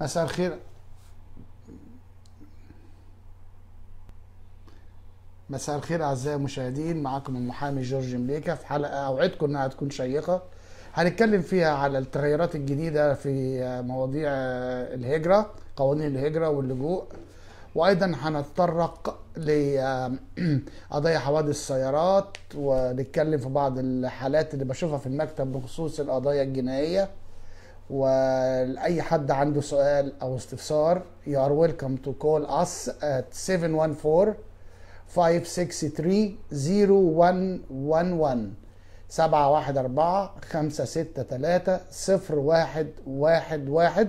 مساء الخير مساء الخير اعزائي المشاهدين معاكم المحامي جورج مليكا في حلقه اوعدكم انها تكون شيقه هنتكلم فيها على التغيرات الجديده في مواضيع الهجره قوانين الهجره واللجوء وايضا هنتطرق لقضايا حوادث السيارات ونتكلم في بعض الحالات اللي بشوفها في المكتب بخصوص القضايا الجنائيه ولاي حد عنده سؤال او استفسار you are welcome to call us at 714 563 0111 714 563 0111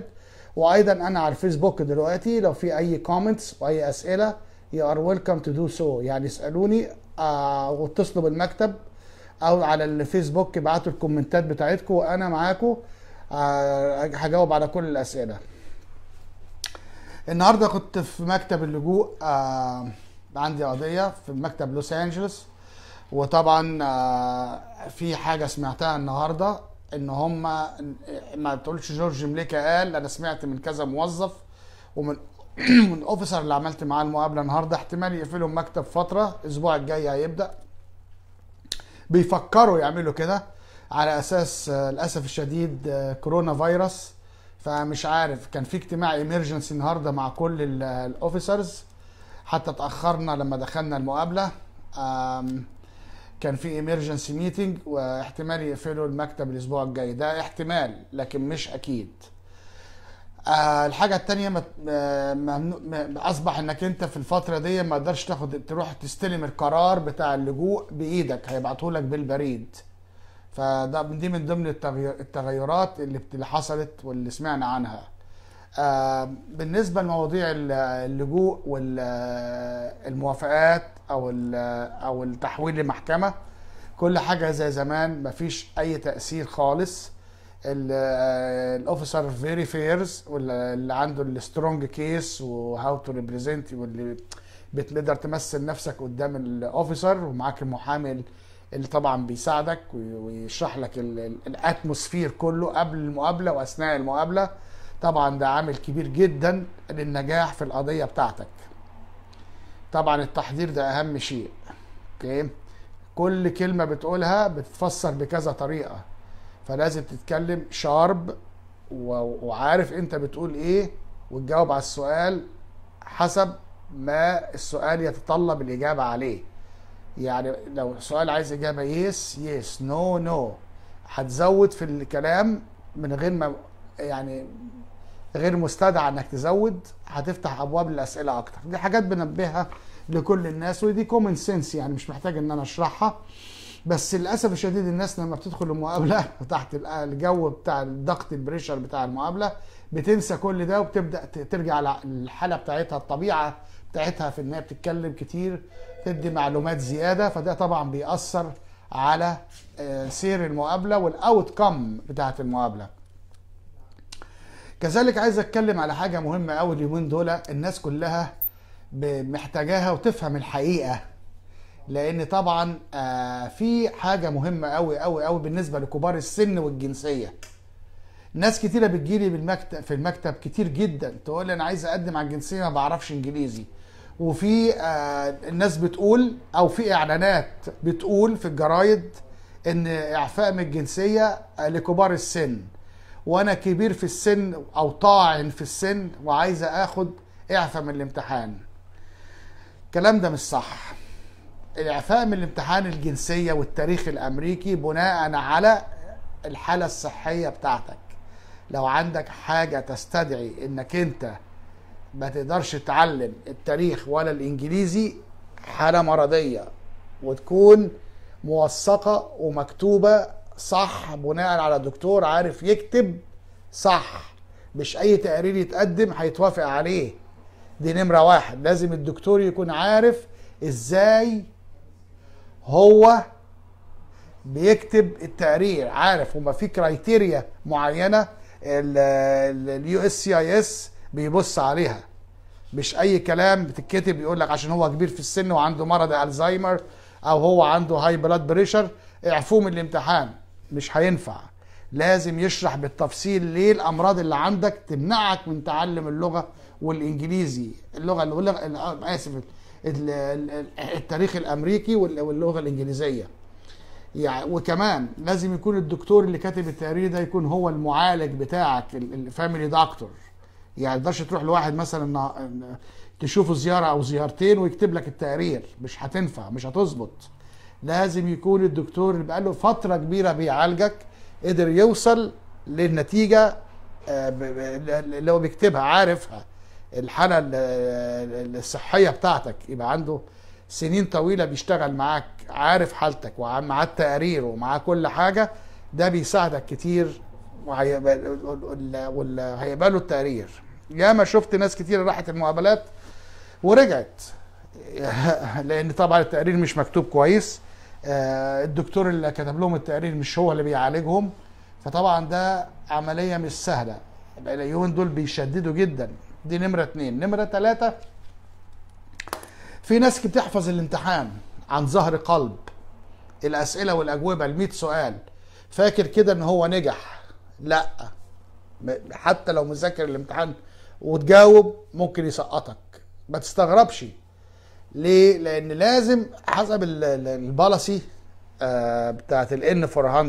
وايضا انا على الفيسبوك دلوقتي لو في اي كومنتس واي اسئله you are welcome to do so يعني اسالوني او آه، اتصلوا بالمكتب او على الفيسبوك ابعتوا الكومنتات بتاعتكم وانا معاكم آه، هجاوب على كل الاسئله النهارده كنت في مكتب اللجوء آه، عندي قضيه في مكتب لوس انجلوس وطبعا آه، في حاجه سمعتها النهارده ان هم ما تقولش جورج مليكا قال انا سمعت من كذا موظف ومن من اوفيسر اللي عملت معاه المقابله النهارده احتمال يقفلوا المكتب فتره الاسبوع الجاي هيبدا بيفكروا يعملوا كده على اساس آه، للاسف الشديد آه، كورونا فيروس فمش عارف كان في اجتماع ايمرجنسي النهارده مع كل الاوفيسرز آه، حتى اتاخرنا لما دخلنا المقابله كان في ايمرجنسي ميتنج واحتمال يقفلوا المكتب الاسبوع الجاي ده احتمال لكن مش اكيد الحاجه التانية اصبح انك انت في الفتره دي ما تقدرش تاخد تروح تستلم القرار بتاع اللجوء بايدك هيبعتهولك بالبريد فده دي من ضمن التغيرات اللي اللي حصلت واللي سمعنا عنها آه، بالنسبة لمواضيع اللجوء والموافقات أو أو التحويل لمحكمة كل حاجة زي زمان مفيش أي تأثير خالص الأوفيسر فيري فيرز واللي عنده السترونج كيس وهاو تو ريبريزنت واللي بتقدر تمثل نفسك قدام الأوفيسر ومعاك المحامي اللي طبعا بيساعدك ويشرح لك الاتموسفير كله قبل المقابله واثناء المقابله طبعا ده عامل كبير جدا للنجاح في القضيه بتاعتك طبعا التحضير ده اهم شيء اوكي كل كلمه بتقولها بتتفسر بكذا طريقه فلازم تتكلم شارب وعارف انت بتقول ايه وتجاوب على السؤال حسب ما السؤال يتطلب الاجابه عليه يعني لو السؤال عايز اجابه يس يس نو نو هتزود في الكلام من غير ما يعني غير مستدعى انك تزود هتفتح ابواب للاسئله اكتر دي حاجات بنبهها لكل الناس ودي كومن سنس يعني مش محتاج ان انا اشرحها بس للاسف الشديد الناس لما بتدخل المقابله تحت الجو بتاع الضغط البريشر بتاع المقابله بتنسى كل ده وبتبدا ترجع للحاله بتاعتها الطبيعه بتاعتها في انها بتتكلم كتير تدي معلومات زياده فده طبعا بيأثر على آه، سير المقابله والاوت كم بتاعه المقابله كذلك عايز اتكلم على حاجه مهمه قوي اليومين دول الناس كلها محتاجاها وتفهم الحقيقه لان طبعا آه، في حاجه مهمه قوي قوي قوي بالنسبه لكبار السن والجنسيه ناس كتيره بتجيلي بالمكتب في المكتب كتير جدا تقول لي انا عايز اقدم على الجنسيه ما بعرفش انجليزي وفي آه، الناس بتقول او في اعلانات بتقول في الجرايد ان اعفاء من الجنسيه لكبار السن وانا كبير في السن او طاعن في السن وعايز اخد اعفاء من الامتحان الكلام ده مش صح الاعفاء من الامتحان الجنسيه والتاريخ الامريكي بناء على الحاله الصحيه بتاعتك لو عندك حاجه تستدعي انك انت ما تقدرش تعلم التاريخ ولا الانجليزي حاله مرضيه وتكون موثقه ومكتوبه صح بناء على دكتور عارف يكتب صح مش اي تقرير يتقدم هيتوافق عليه دي نمره واحد لازم الدكتور يكون عارف ازاي هو بيكتب التقرير عارف وما في كرايتيريا معينه اليو اس سي اي اس بيبص عليها مش اي كلام بتتكتب يقول لك عشان هو كبير في السن وعنده مرض الزهايمر او هو عنده هاي بلاد بريشر اعفوه من الامتحان مش هينفع لازم يشرح بالتفصيل ليه الامراض اللي عندك تمنعك من تعلم اللغه والانجليزي اللغه اللغه آه، اسف التاريخ الامريكي واللغه الانجليزيه يعني وكمان لازم يكون الدكتور اللي كاتب التقرير ده يكون هو المعالج بتاعك الفاميلي دكتور يعني تقدرش تروح لواحد مثلا تشوفه زياره او زيارتين ويكتب لك التقرير مش هتنفع مش هتظبط لازم يكون الدكتور اللي بقاله فتره كبيره بيعالجك قدر يوصل للنتيجه آه، اللي هو بيكتبها عارفها الحاله الصحيه بتاعتك يبقى عنده سنين طويله بيشتغل معاك عارف حالتك ومعاه التقارير ومعاه كل حاجه ده بيساعدك كتير وهيبقى له التقرير ياما شفت ناس كتير راحت المقابلات ورجعت لان طبعا التقرير مش مكتوب كويس آه، الدكتور اللي كتب لهم التقرير مش هو اللي بيعالجهم فطبعا ده عمليه مش سهله اليومين دول بيشددوا جدا دي نمره اتنين نمره تلاته في ناس بتحفظ الامتحان عن ظهر قلب الاسئله والاجوبه ال 100 سؤال فاكر كده ان هو نجح لا حتى لو مذاكر الامتحان وتجاوب ممكن يسقطك ما تستغربش ليه لان لازم حسب البالاسي آه، بتاعت ال n 400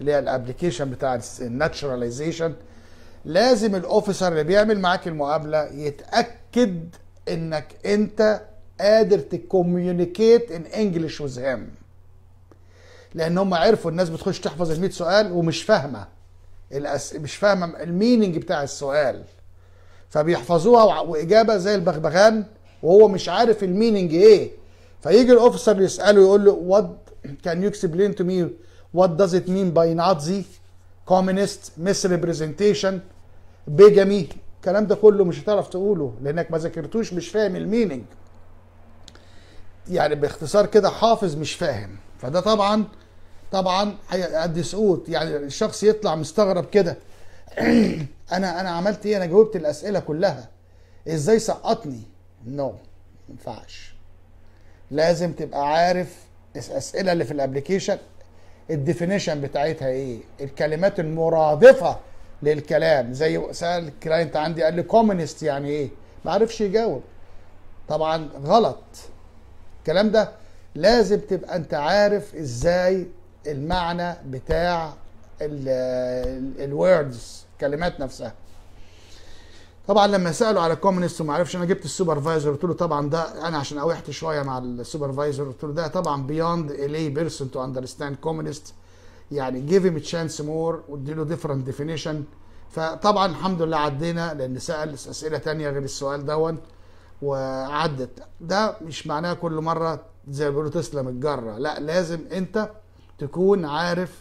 اللي هي الابلكيشن بتاع الناتشراليزيشن لازم الاوفيسر اللي بيعمل معاك المقابله يتاكد انك انت قادر تكوميونيكيت ان انجلش وذ هيم لان هم عرفوا الناس بتخش تحفظ ال 100 سؤال ومش فاهمه الأس... مش فاهمه الميننج بتاع السؤال فبيحفظوها واجابه زي البغبغان وهو مش عارف الميننج ايه فيجي الاوفيسر يساله يقول له وات كان يو اكسبلين تو مي وات داز ات مين باي نازي كوميونست مس ريبريزنتيشن بيجامي الكلام ده كله مش هتعرف تقوله لانك ما ذاكرتوش مش فاهم الميننج يعني باختصار كده حافظ مش فاهم فده طبعا طبعا هيأدي سقوط يعني الشخص يطلع مستغرب كده انا انا عملت ايه انا جاوبت الاسئله كلها ازاي سقطني نو no. ما ينفعش لازم تبقى عارف الاسئله اللي في الابلكيشن الديفينيشن بتاعتها ايه الكلمات المرادفه للكلام زي سال الكلاينت عندي قال لي كومونست يعني ايه ما عرفش يجاوب طبعا غلط الكلام ده لازم تبقى انت عارف ازاي المعنى بتاع الوردز كلمات نفسها طبعا لما سالوا على كومنست وما عرفش انا جبت السوبرفايزر قلت له طبعا ده انا عشان اوحت شويه مع السوبرفايزر قلت له ده طبعا بياند الي بيرسون تو اندرستاند كومنست يعني جيف هيم تشانس مور واديله ديفرنت ديفينيشن فطبعا الحمد لله عدينا لان سال اسئله تانية غير السؤال دون وعدت ده مش معناه كل مره زي ما بيقولوا تسلم الجره لا لازم انت تكون عارف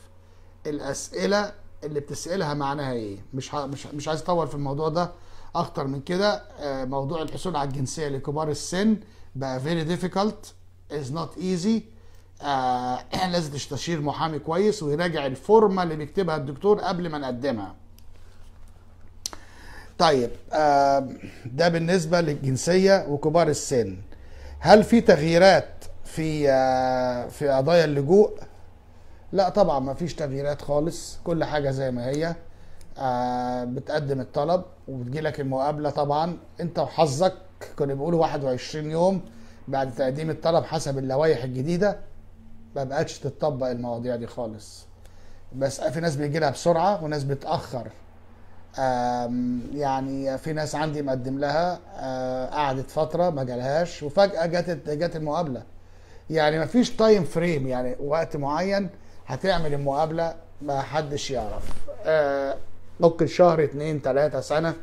الاسئله اللي بتسالها معناها ايه مش مش مش عايز اطول في الموضوع ده اكتر من كده آه، موضوع الحصول على الجنسيه لكبار السن بقى فيري ديفيكولت از نوت ايزي لازم تستشير محامي كويس ويراجع الفورمه اللي بيكتبها الدكتور قبل ما نقدمها طيب آه، ده بالنسبه للجنسيه وكبار السن هل في تغييرات في آه، في قضايا اللجوء لا طبعا ما فيش تغييرات خالص كل حاجه زي ما هي آه، بتقدم الطلب وبتجيلك المقابله طبعا انت وحظك كنا بيقولوا 21 يوم بعد تقديم الطلب حسب اللوائح الجديده ما بقتش تتطبق المواضيع دي خالص بس في ناس بيجي لها بسرعه وناس بتاخر يعني في ناس عندي مقدم لها آه، قعدت فتره ما جالهاش وفجاه جت جت المقابله يعني ما فيش تايم فريم يعني وقت معين هتعمل المقابله ما حدش يعرف آه ممكن شهر اتنين تلاته سنه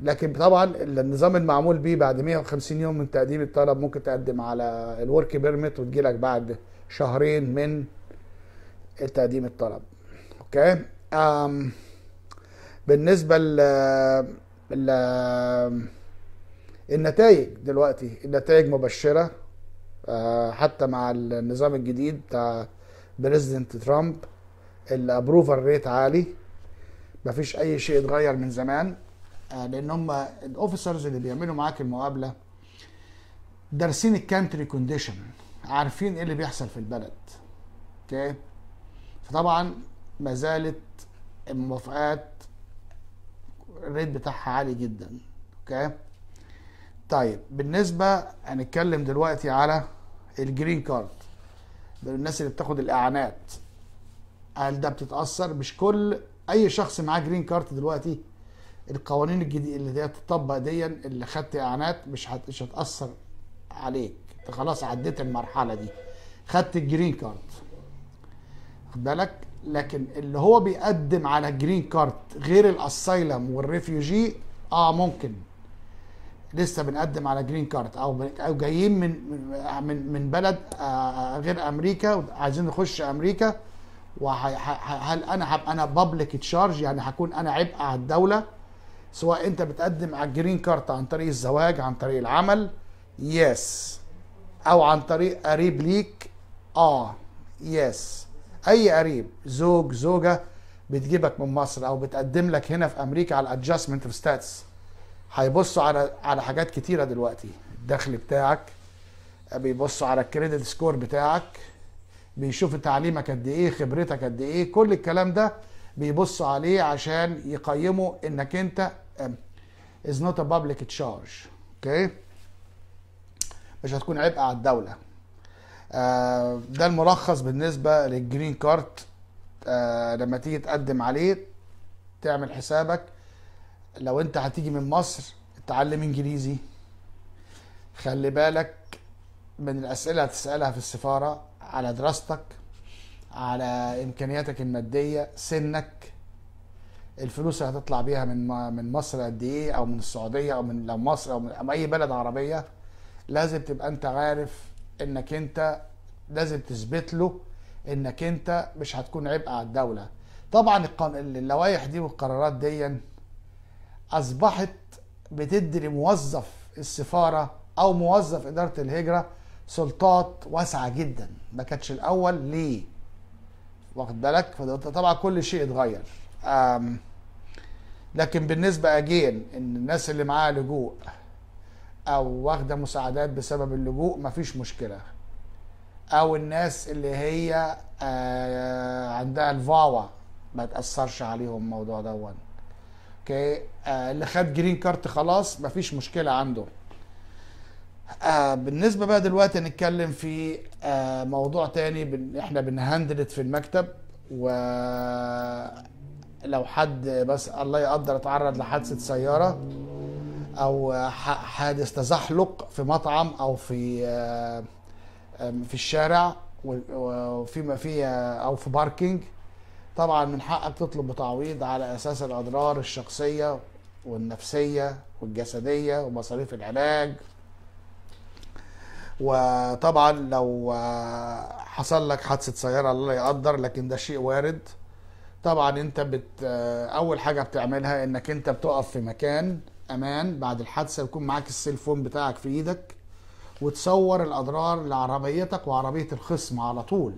لكن طبعا النظام المعمول بيه بعد 150 يوم من تقديم الطلب ممكن تقدم على الورك بيرميت وتجيلك بعد شهرين من تقديم الطلب اوكي آم بالنسبه ل النتائج دلوقتي النتائج مبشره آه، حتى مع النظام الجديد بتاع بريزيدنت ترامب الابروفر ريت عالي مفيش اي شيء اتغير من زمان آه، لان هم الاوفيسرز اللي بيعملوا معاك المقابله دارسين الكانتري كونديشن عارفين ايه اللي بيحصل في البلد اوكي فطبعا ما زالت الموافقات الريت بتاعها عالي جدا اوكي طيب بالنسبه هنتكلم دلوقتي على الجرين كارد الناس اللي بتاخد الاعانات هل ده بتتاثر مش كل اي شخص معاه جرين كارت دلوقتي القوانين الجديده اللي هي تطبق دي اللي خدت اعانات مش مش هتاثر عليك انت خلاص عديت المرحله دي خدت الجرين كارت خد بالك لكن اللي هو بيقدم على جرين كارت غير الاسايلم والريفيوجي اه ممكن لسه بنقدم على جرين كارد او او جايين من من من بلد آه، آه، غير امريكا عايزين نخش امريكا وهل انا هبقى انا بابليك تشارج يعني هكون انا عبء على الدوله سواء انت بتقدم على الجرين كارت عن طريق الزواج عن طريق العمل يس او عن طريق قريب ليك اه يس اي قريب زوج زوجه بتجيبك من مصر او بتقدم لك هنا في امريكا على الادجستمنت في ستاتس هيبصوا على على حاجات كتيره دلوقتي الدخل بتاعك بيبصوا على الكريدت سكور بتاعك بيشوفوا تعليمك قد ايه خبرتك قد ايه كل الكلام ده بيبصوا عليه عشان يقيموا انك انت از نوت ا بابليك تشارج اوكي مش هتكون عبء على الدوله آه، ده الملخص بالنسبه للجرين كارت آه، لما تيجي تقدم عليه تعمل حسابك لو انت هتيجي من مصر اتعلم انجليزي خلي بالك من الاسئله هتسالها في السفاره على دراستك على امكانياتك الماديه سنك الفلوس اللي هتطلع بيها من من مصر قد ايه او من السعوديه او من لو مصر او من اي بلد عربيه لازم تبقى انت عارف انك انت لازم تثبت له انك انت مش هتكون عبء على الدوله طبعا اللوائح دي والقرارات دي اصبحت بتدي لموظف السفاره او موظف اداره الهجره سلطات واسعه جدا ما كانتش الاول ليه واخد بالك طبعا كل شيء اتغير لكن بالنسبه اجين ان الناس اللي معاها لجوء او واخده مساعدات بسبب اللجوء مفيش مشكله او الناس اللي هي آه، عندها الفاوة ما تاثرش عليهم الموضوع دون آه، اللي خد جرين كارت خلاص مفيش مشكله عنده آه، بالنسبه بقى دلوقتي هنتكلم في آه، موضوع تاني احنا بنهندلت في المكتب ولو حد بس الله يقدر اتعرض لحادثه سياره او حادث تزحلق في مطعم او في في الشارع وفي ما في او في باركينج طبعا من حقك تطلب تعويض على اساس الاضرار الشخصيه والنفسيه والجسديه ومصاريف العلاج وطبعا لو آه، حصل لك حادثه سياره الله يقدر لكن ده شيء وارد طبعا انت بت آه، اول حاجه بتعملها انك انت بتقف في مكان امان بعد الحادثه يكون معاك السيلفون بتاعك في ايدك وتصور الاضرار لعربيتك وعربيه الخصم على طول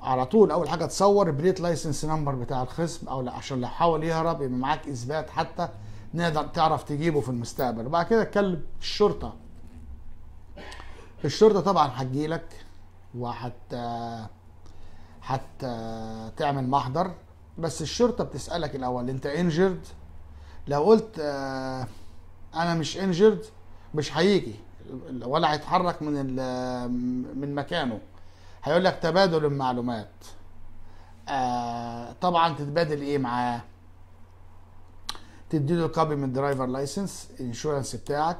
على طول اول حاجه تصور البليت لايسنس نمبر بتاع الخصم او عشان لو حاول يهرب يبقى معاك اثبات حتى نقدر تعرف تجيبه في المستقبل وبعد كده اتكلم الشرطه الشرطه طبعا هتجيلك وحتى حتى تعمل محضر بس الشرطه بتسالك الاول انت انجرد لو قلت انا مش انجرد مش هيجي ولا هيتحرك من من مكانه هيقول لك تبادل المعلومات آه طبعا تتبادل ايه معاه تديله كوبي من الدرايفر لايسنس الانشورنس بتاعك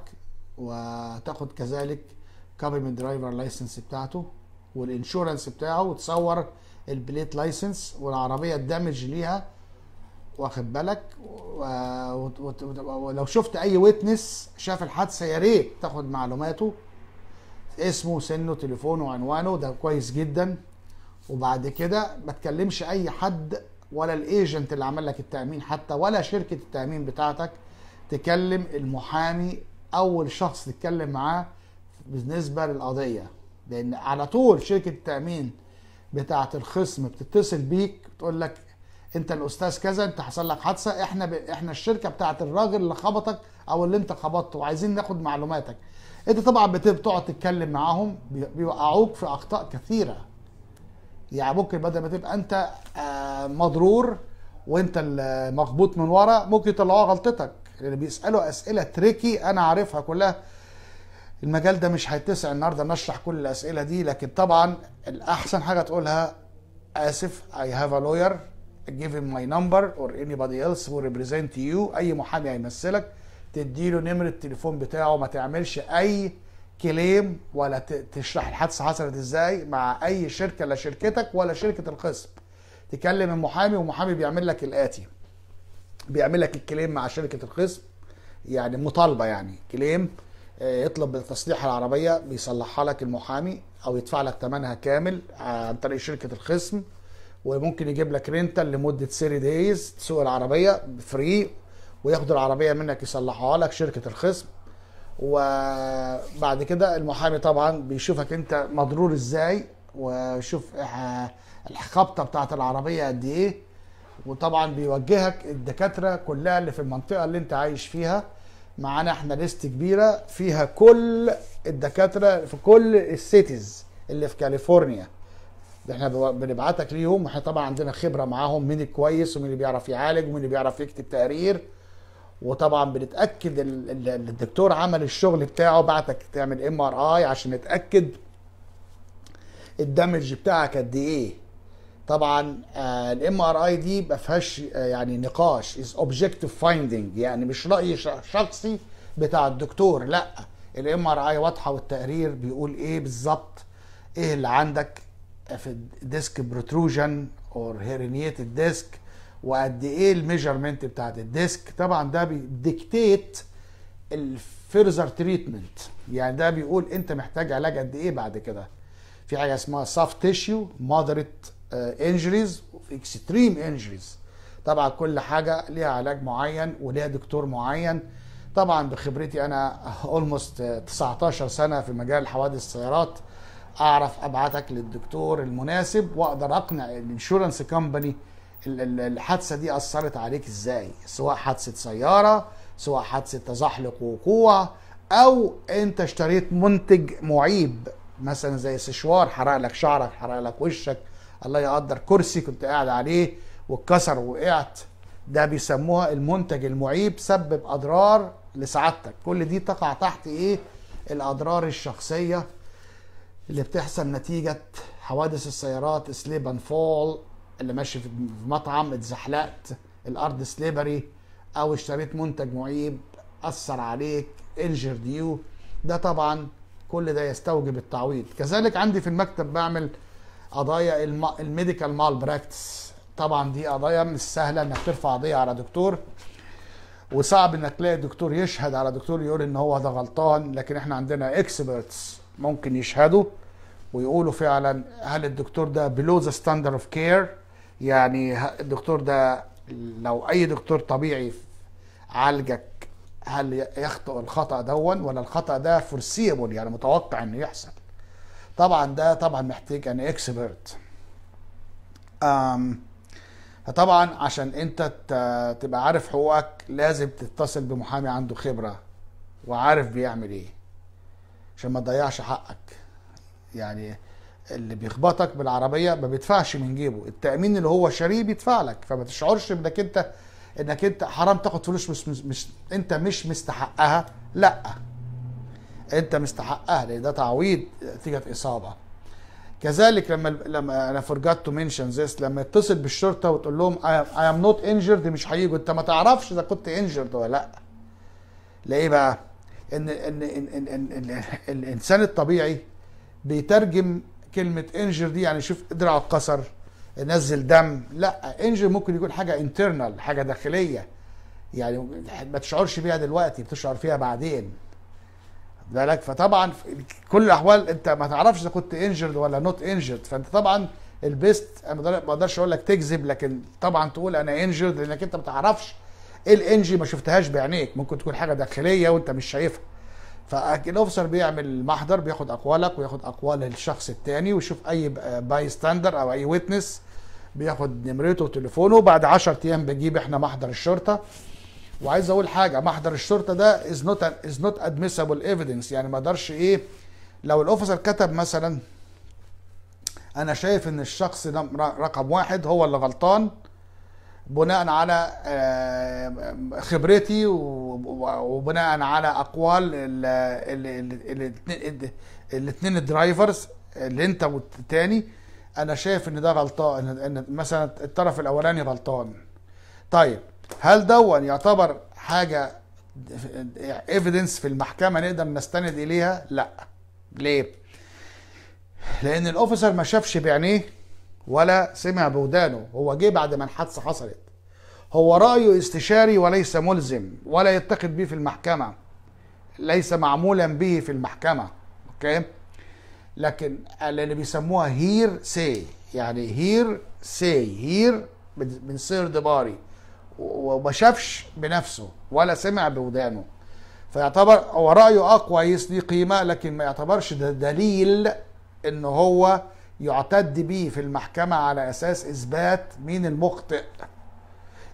وتاخد كذلك كوبي من الدرايفر لايسنس بتاعته والانشورنس بتاعه وتصور البليت لايسنس والعربيه الدامج ليها واخد بالك ولو شفت اي ويتنس شاف الحادثه يا ريت تاخد معلوماته اسمه سنه تليفونه عنوانه ده كويس جدا وبعد كده ما تكلمش اي حد ولا الايجنت اللي عمل لك التامين حتى ولا شركه التامين بتاعتك تكلم المحامي اول شخص تتكلم معاه بالنسبه للقضيه لان على طول شركه التامين بتاعه الخصم بتتصل بيك بتقول لك انت الاستاذ كذا انت حصل لك حادثه احنا ب... احنا الشركه بتاعه الراجل اللي خبطك او اللي انت خبطته وعايزين ناخد معلوماتك انت طبعا بتقعد تتكلم معاهم بيوقعوك في اخطاء كثيره يعني ممكن بدل ما تبقى انت آه، مضرور وانت المخبوط من ورا ممكن يطلعوها غلطتك اللي بيسالوا اسئله تريكي انا عارفها كلها المجال ده مش هيتسع النهارده نشرح كل الاسئله دي لكن طبعا الاحسن حاجه تقولها اسف اي هاف ا لوير give him my number or anybody else who represent you اي محامي هيمثلك تديله نمره التليفون بتاعه ما تعملش اي كليم ولا تشرح الحادثه حصلت ازاي مع اي شركه لا شركتك ولا شركه الخصم تكلم المحامي ومحامي بيعمل لك الاتي بيعمل لك الكليم مع شركه الخصم يعني مطالبه يعني كليم آه، يطلب تصليح العربيه بيصلحها لك المحامي او يدفع لك ثمنها كامل آه، عن طريق شركه الخصم وممكن يجيب لك رينتال لمده 3 دايز تسوق العربيه فري وياخد العربيه منك يصلحها لك شركه الخصم وبعد كده المحامي طبعا بيشوفك انت مضرور ازاي ويشوف الخبطه بتاعت العربيه قد ايه وطبعا بيوجهك الدكاتره كلها اللي في المنطقه اللي انت عايش فيها معانا احنا ليست كبيره فيها كل الدكاتره في كل السيتيز اللي في كاليفورنيا احنا بنبعتك ليهم واحنا طبعا عندنا خبره معاهم مين الكويس ومين اللي بيعرف يعالج ومين اللي بيعرف يكتب تقارير وطبعا بنتاكد الدكتور عمل الشغل بتاعه بعتك تعمل ام ار اي عشان نتاكد الدمج بتاعك قد ايه طبعا الام ار اي دي ما فيهاش آه، يعني نقاش از اوبجكتيف فايندنج يعني مش راي شخصي بتاع الدكتور لا الام ار اي واضحه والتقرير بيقول ايه بالظبط ايه اللي عندك في الديسك بروتروجن اور هيرنييتد ديسك وقد ايه الميجرمنت بتاعت الديسك طبعا ده بيديكتيت الفيرزر تريتمنت يعني ده بيقول انت محتاج علاج قد ايه بعد كده في حاجه اسمها سوفت تيشيو مودريت انجريز اكستريم انجريز طبعا كل حاجه ليها علاج معين وليها دكتور معين طبعا بخبرتي انا اولموست آه، 19 سنه في مجال حوادث السيارات اعرف ابعتك للدكتور المناسب واقدر اقنع الانشورنس كومباني الحادثه دي اثرت عليك ازاي سواء حادثه سياره سواء حادثه تزحلق وقوع او انت اشتريت منتج معيب مثلا زي سشوار حرق لك شعرك حرق لك وشك الله يقدر كرسي كنت قاعد عليه واتكسر ووقعت ده بيسموها المنتج المعيب سبب اضرار لسعادتك كل دي تقع تحت ايه الاضرار الشخصيه اللي بتحصل نتيجه حوادث السيارات سليب اند فول اللي ماشي في مطعم اتزحلقت الارض سليبري او اشتريت منتج معيب اثر عليك انجر ديو ده طبعا كل ده يستوجب التعويض كذلك عندي في المكتب بعمل قضايا الميديكال مال براكتس طبعا دي قضايا مش سهله انك ترفع قضيه على دكتور وصعب انك تلاقي دكتور يشهد على دكتور يقول ان هو ده غلطان لكن احنا عندنا اكسبرتس ممكن يشهدوا ويقولوا فعلا هل الدكتور ده بلو ذا ستاندر اوف كير يعني الدكتور ده لو اي دكتور طبيعي عالجك هل يخطئ الخطا دون ولا الخطا ده فورسيبل يعني متوقع انه يحصل طبعا ده طبعا محتاج ان اكسبرت فطبعا عشان انت تبقى عارف حقوقك لازم تتصل بمحامي عنده خبره وعارف بيعمل ايه عشان ما تضيعش حقك يعني اللي بيخبطك بالعربيه ما بيدفعش من جيبه التامين اللي هو شاريه بيدفع لك فما تشعرش انك انت انك انت حرام تاخد فلوس مش, مش, مش انت مش مستحقها لا انت مستحقها لان ده تعويض نتيجه اصابه كذلك لما لما انا فرجت تو منشن ذس لما يتصل بالشرطه وتقول لهم اي ام نوت انجرد مش هيجوا انت ما تعرفش اذا كنت انجرد ولا لا ليه بقى ان ان ان, إن, إن, إن الانسان الطبيعي بيترجم كلمه انجر دي يعني شوف دراعه اتكسر نزل دم لا انجر ممكن يكون حاجه انترنال حاجه داخليه يعني ما تشعرش بيها دلوقتي بتشعر فيها بعدين بالك فطبعا في كل الاحوال انت ما تعرفش اذا كنت انجرد ولا نوت انجرد فانت طبعا البيست ما اقدرش اقول لك تكذب لكن طبعا تقول انا انجرد لانك انت ما تعرفش ايه الانجي ما شفتهاش بعينيك ممكن تكون حاجه داخليه وانت مش شايفها فالاوفيسر بيعمل محضر بياخد اقوالك وياخد اقوال الشخص الثاني ويشوف اي باي ستاندر او اي ويتنس بياخد نمرته وتليفونه بعد 10 ايام بنجيب احنا محضر الشرطه وعايز اقول حاجه محضر الشرطه ده از نوت از نوت ادميسبل ايفيدنس يعني ما اقدرش ايه لو الاوفيسر كتب مثلا انا شايف ان الشخص ده رقم واحد هو اللي غلطان بناء على آه، خبرتي وبناء على اقوال الاثنين الدرايفرز اللي انت والتاني انا شايف ان ده غلطان ان مثلا الطرف الاولاني غلطان طيب هل دون يعتبر حاجه ايفيدنس في المحكمه نقدر نستند اليها لا ليه لان الاوفيسر ما شافش بعينيه ولا سمع بودانه هو جه بعد ما الحادثه حصلت هو رايه استشاري وليس ملزم ولا يتقد به في المحكمه ليس معمولا به في المحكمه اوكي لكن اللي بيسموها هير سي يعني هير سي هير من سير دباري وما شافش بنفسه ولا سمع بودانه فيعتبر هو رايه اقوى كويس قيمه لكن ما يعتبرش ده دليل ان هو يعتد بيه في المحكمة على أساس إثبات مين المخطئ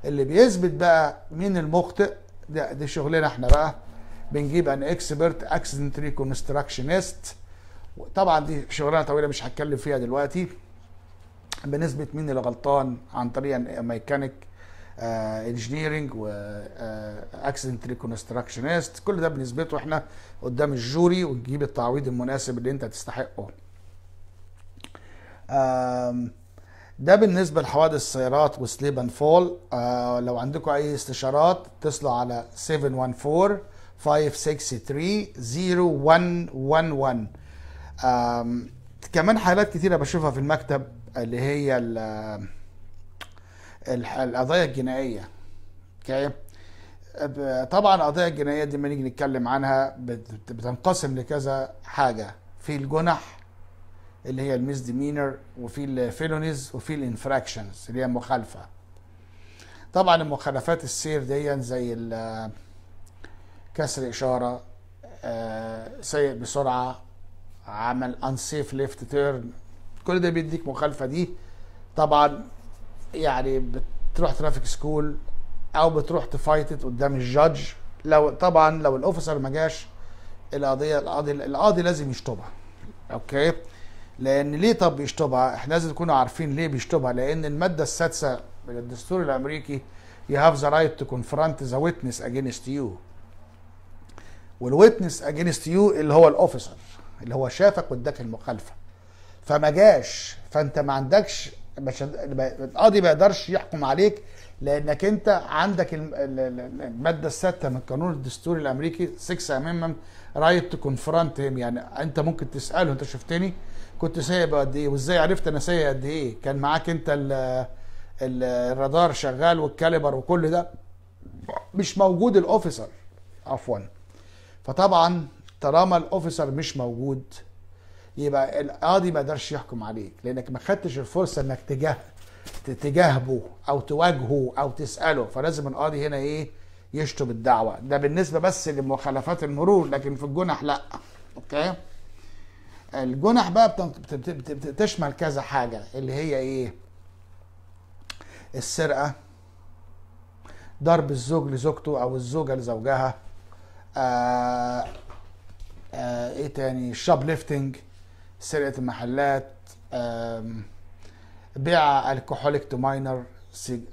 اللي بيثبت بقى مين المخطئ ده دي شغلنا احنا بقى بنجيب ان اكسبرت اكسيدنت ريكونستراكشنست طبعا دي شغلانه طويله مش هتكلم فيها دلوقتي بنثبت مين اللي غلطان عن طريق ميكانيك انجينيرنج واكسيدنت ريكونستراكشنست كل ده بنثبته احنا قدام الجوري ونجيب التعويض المناسب اللي انت تستحقه ده بالنسبه لحوادث السيارات وسليب اند فول آه، لو عندكم اي استشارات اتصلوا على 714 563 0111 كمان حالات كتيره بشوفها في المكتب اللي هي القضايا الجنائيه اوكي طبعا القضايا الجنائيه دي ما نيجي نتكلم عنها بتنقسم لكذا حاجه في الجنح اللي هي ديمينر وفي الفيلونيز وفي الانفراكشنز اللي هي المخالفه طبعا المخالفات السير دي زي آه، كسر اشاره آه، سيء بسرعه عمل انسيف ليفت تيرن كل ده بيديك مخالفه دي طبعا يعني بتروح ترافيك سكول او بتروح تفايتت قدام الجادج لو طبعا لو الاوفيسر ما جاش القضيه القاضي القاضي لازم يشطبها اوكي لان ليه طب بيشطبها احنا لازم نكون عارفين ليه بيشطبها لان الماده السادسه من الدستور الامريكي you have the right to confront the witness against you والويتنس اجينست يو اللي هو الاوفيسر اللي هو شافك واداك المخالفه فما جاش فانت ما عندكش القاضي ما يقدرش يحكم عليك لانك انت عندك الماده السادسه من قانون الدستوري الامريكي 6 امينمنت رايت تو كونفرونت يعني انت ممكن تساله انت شفتني كنت سايق قد ايه وازاي عرفت انا سايق قد ايه كان معاك انت الـ الـ الرادار شغال والكاليبر وكل ده مش موجود الاوفيسر عفوا فطبعا طالما الاوفيسر مش موجود يبقى القاضي ما قدرش يحكم عليك لانك ما خدتش الفرصه انك تجاه تجاهبه او تواجهه او تساله فلازم القاضي هنا ايه يشطب الدعوه ده بالنسبه بس لمخالفات المرور لكن في الجنح لا اوكي الجنح بقى بتشمل كذا حاجه اللي هي ايه السرقه ضرب الزوج لزوجته او الزوجه لزوجها آآ آه، آآ آه، ايه تاني الشاب ليفتنج سرقه المحلات بيع الكحوليك تو ماينر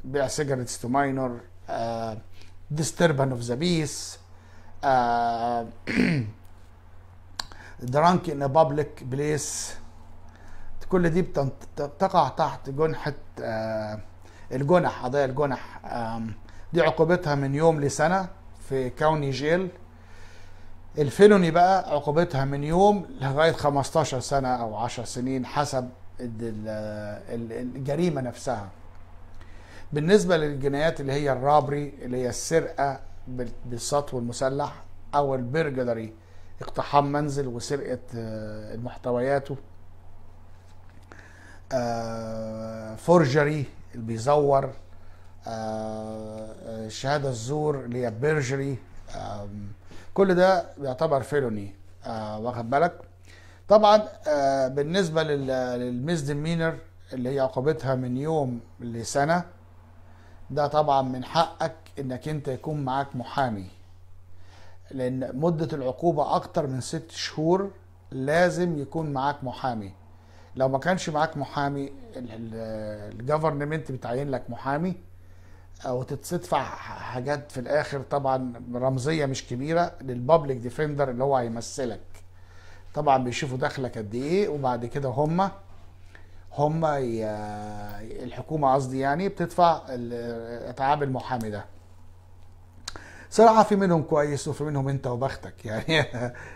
بيع سيجارتس تو ماينر ديستربن اوف ذا بيس درانك ان بابليك بليس كل دي بتقع تحت جنحة آه، الجنح قضايا الجنح دي عقوبتها من يوم لسنة في كوني جيل الفيلوني بقى عقوبتها من يوم لغاية 15 سنة أو 10 سنين حسب الجريمة نفسها بالنسبة للجنايات اللي هي الرابري اللي هي السرقة بالسطو المسلح أو البرجلري اقتحام منزل وسرقه آه، محتوياته فورجري آه، اللي بيزور آه، شهاده الزور اللي هي بيرجري كل ده بيعتبر فيلوني واخد بالك طبعا بالنسبه للميزدمينر اللي هي عقوبتها من يوم لسنه ده طبعا من حقك انك انت يكون معاك محامي لان مده العقوبه اكتر من ست شهور لازم يكون معاك محامي لو ما كانش معاك محامي الجفرنمنت بتعين لك محامي وتدفع حاجات في الاخر طبعا رمزيه مش كبيره للبابليك ديفندر اللي هو هيمثلك طبعا بيشوفوا دخلك قد ايه وبعد كده هم هم الحكومه قصدي يعني بتدفع اتعاب المحامي ده صراحه في منهم كويس وفي منهم انت وبختك يعني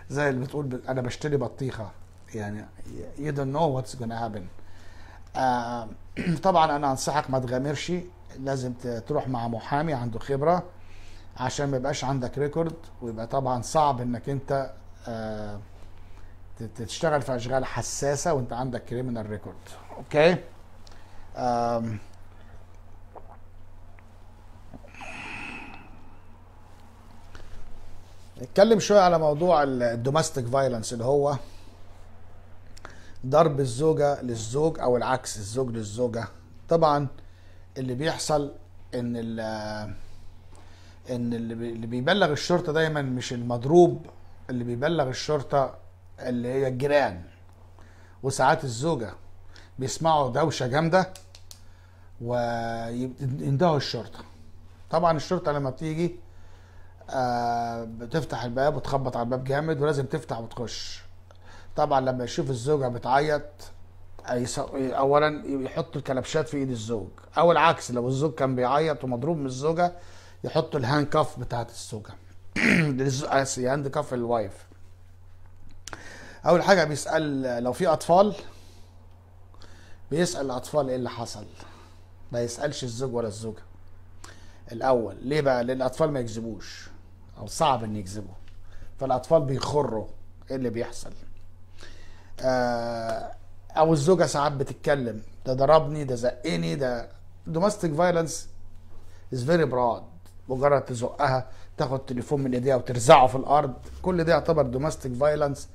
زي اللي بتقول انا بشتري بطيخه يعني you don't know what's gonna happen آه طبعا انا انصحك ما تغامرش لازم تروح مع محامي عنده خبره عشان ما يبقاش عندك ريكورد ويبقى طبعا صعب انك انت آه تشتغل في اشغال حساسه وانت عندك كريمنال ريكورد اوكي آه نتكلم شويه على موضوع الدوماستيك فايلنس اللي هو ضرب الزوجه للزوج او العكس الزوج للزوجه طبعا اللي بيحصل ان ان اللي بيبلغ الشرطه دايما مش المضروب اللي بيبلغ الشرطه اللي هي الجيران وساعات الزوجه بيسمعوا دوشه جامده ويندهوا الشرطه طبعا الشرطه لما بتيجي آه، بتفتح الباب وتخبط على الباب جامد ولازم تفتح وتخش طبعا لما يشوف الزوجه بتعيط اولا يحط الكلبشات في ايد الزوج او العكس لو الزوج كان بيعيط ومضروب من الزوجه يحط الهاند كاف بتاعت الزوجه هاند كاف الوايف اول حاجه بيسال لو في اطفال بيسال الاطفال ايه اللي حصل ما يسالش الزوج ولا الزوجه الاول ليه بقى لان الاطفال ما يكذبوش او صعب ان يكذبوا فالاطفال بيخروا ايه اللي بيحصل آه، او الزوجه ساعات بتتكلم ده ضربني ده زقني ده دوماستيك فايلنس از فيري براد مجرد تزقها تاخد تليفون من ايديها وترزعه في الارض كل ده يعتبر دوماستيك فايلنس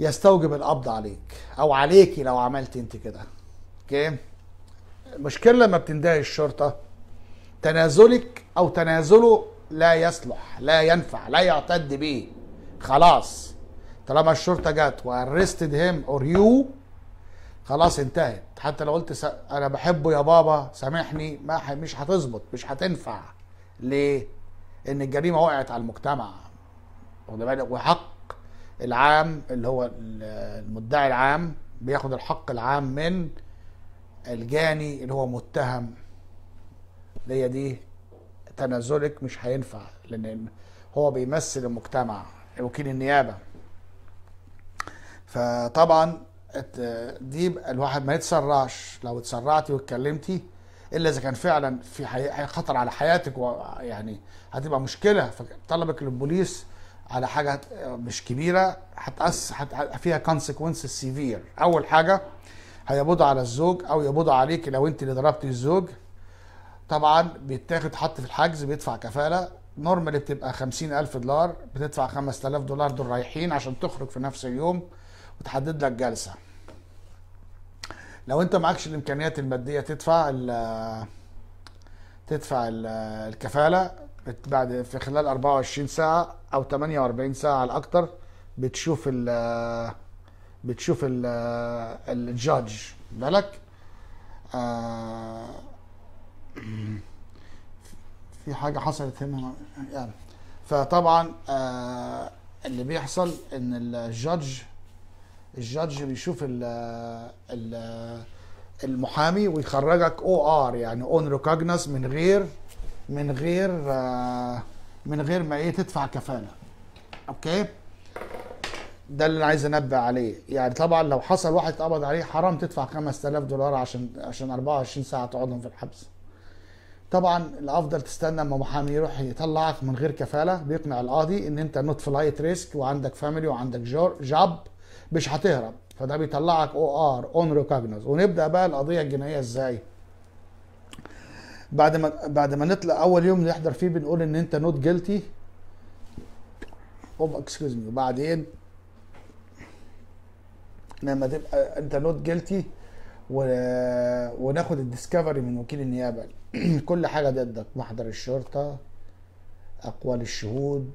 يستوجب القبض عليك او عليكي لو عملت انت كده اوكي المشكله لما بتندهي الشرطه تنازلك او تنازله لا يصلح لا ينفع لا يعتد به خلاص طالما الشرطه جت وارستد هيم اور يو خلاص انتهت حتى لو قلت س... انا بحبه يا بابا سامحني ما ح... مش هتظبط مش هتنفع ليه ان الجريمه وقعت على المجتمع وحق العام اللي هو المدعي العام بياخد الحق العام من الجاني اللي هو متهم هي دي تنازلك مش هينفع لان هو بيمثل المجتمع وكيل النيابه فطبعا دي الواحد ما يتسرعش لو اتسرعتي واتكلمتي الا اذا كان فعلا في حي... خطر على حياتك يعني هتبقى مشكله فطلبك للبوليس على حاجه مش كبيره هتأس فيها كونسيكونس سيفير اول حاجه هيبوض على الزوج او يبوض عليك لو انت اللي ضربتي الزوج طبعا بيتاخد حط في الحجز بيدفع كفاله نورمالي بتبقى 50000 دولار بتدفع 5000 دولار دول رايحين عشان تخرج في نفس اليوم وتحدد لك جلسه لو انت معكش الامكانيات الماديه تدفع ال تدفع ال الكفاله بعد في خلال 24 ساعه او 48 ساعه على الاكتر بتشوف ال بتشوف الجادج بالك آه في حاجه حصلت هنا يعني فطبعا آه اللي بيحصل ان الجادج الجادج بيشوف ال المحامي ويخرجك او ار يعني اون ريكوجنس من غير من غير آه من غير ما ايه تدفع كفاله اوكي ده اللي انا عايز انبه عليه يعني طبعا لو حصل واحد اتقبض عليه حرام تدفع 5000 دولار عشان عشان 24 ساعه تقعدهم في الحبس طبعا الافضل تستنى اما محامي يروح يطلعك من غير كفاله بيقنع القاضي ان انت نوت فلايت ريسك وعندك فاميلي وعندك جاب مش هتهرب فده بيطلعك او ار اون ريكوجنز ونبدا بقى القضيه الجنائيه ازاي بعد ما بعد ما نطلع اول يوم نحضر فيه بنقول ان انت نوت جيلتي اوف اكسكيوز مي وبعدين لما تبقى انت نوت جيلتي و... وناخد الديسكفري من وكيل النيابه كل حاجه ضدك محضر الشرطه اقوال الشهود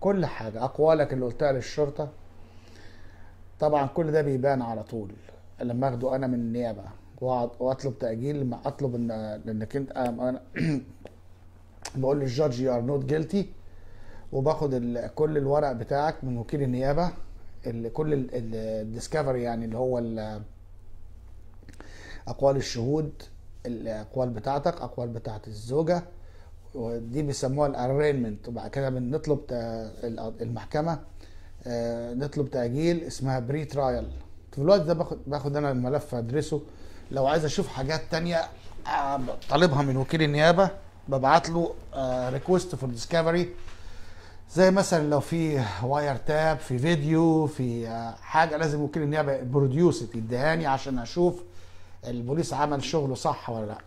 كل حاجه اقوالك اللي قلتها للشرطه طبعا كل ده بيبان على طول لما اخده انا من النيابه واطلب تاجيل ما اطلب ان انك انت انا بقول للجادج يو ار نوت جيلتي وباخد كل الورق بتاعك من وكيل النيابه اللي كل الديسكفري يعني اللي هو اقوال الشهود الاقوال بتاعتك اقوال بتاعت الزوجه ودي بيسموها الارينمنت وبعد كده بنطلب المحكمه آه، نطلب تاجيل اسمها بري ترايل في الوقت ده باخد باخد انا الملف ادرسه لو عايز اشوف حاجات تانية آه، طالبها من وكيل النيابه ببعت له ريكوست فور ديسكفري زي مثلا لو في واير تاب في فيديو في آه، حاجه لازم وكيل النيابه بروديوس يديهاني عشان اشوف البوليس عمل شغله صح ولا لا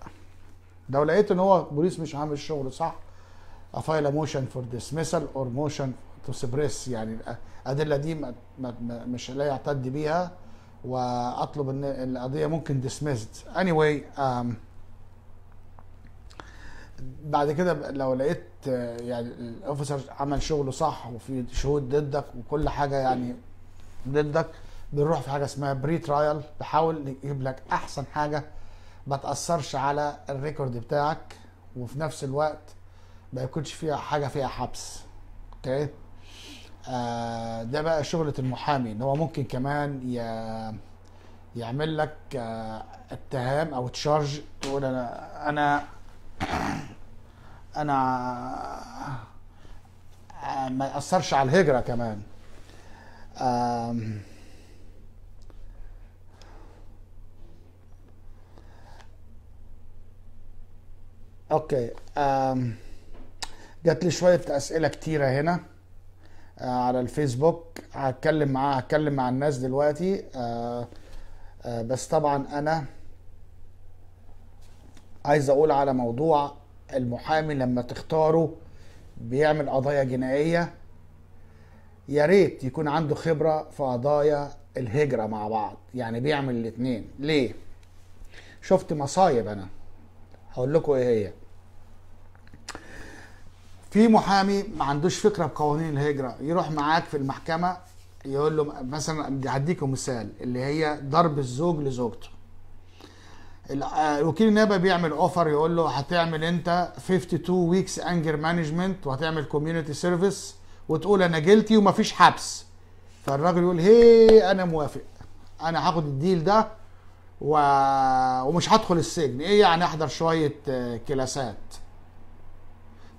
لو لقيت ان هو البوليس مش عامل شغله صح افايل موشن فور ديسميسال اور موشن تو سبريس يعني الادله دي ما مش لا يعتد بيها واطلب ان القضيه ممكن dismissed anyway um, بعد كده لو لقيت يعني الاوفيسر عمل شغله صح وفي شهود ضدك وكل حاجه يعني ضدك بنروح في حاجه اسمها بري ترايل بحاول نجيب لك احسن حاجه ما تاثرش على الريكورد بتاعك وفي نفس الوقت ما يكونش فيها حاجه فيها حبس اوكي آه ده بقى شغله المحامي ان هو ممكن كمان يعمل لك آه اتهام او تشارج تقول انا انا انا آه ما ياثرش على الهجره كمان آه اوكي جات لي شويه اسئله كتيره هنا آه، على الفيسبوك هتكلم معاها هتكلم مع الناس دلوقتي آه، آه، بس طبعا انا عايز اقول على موضوع المحامي لما تختاره بيعمل قضايا جنائيه يا ريت يكون عنده خبره في قضايا الهجره مع بعض يعني بيعمل الاثنين ليه شفت مصايب انا هقول لكم ايه هي في محامي ما عندوش فكره بقوانين الهجره يروح معاك في المحكمه يقول له مثلا هديكم مثال اللي هي ضرب الزوج لزوجته الوكيل آه، النيابه بيعمل اوفر يقول له هتعمل انت 52 ويكس انجر مانجمنت وهتعمل كوميونتي سيرفيس وتقول انا جلتي ومفيش حبس فالراجل يقول هي انا موافق انا هاخد الديل ده و... ومش هدخل السجن ايه يعني احضر شويه آه، كلاسات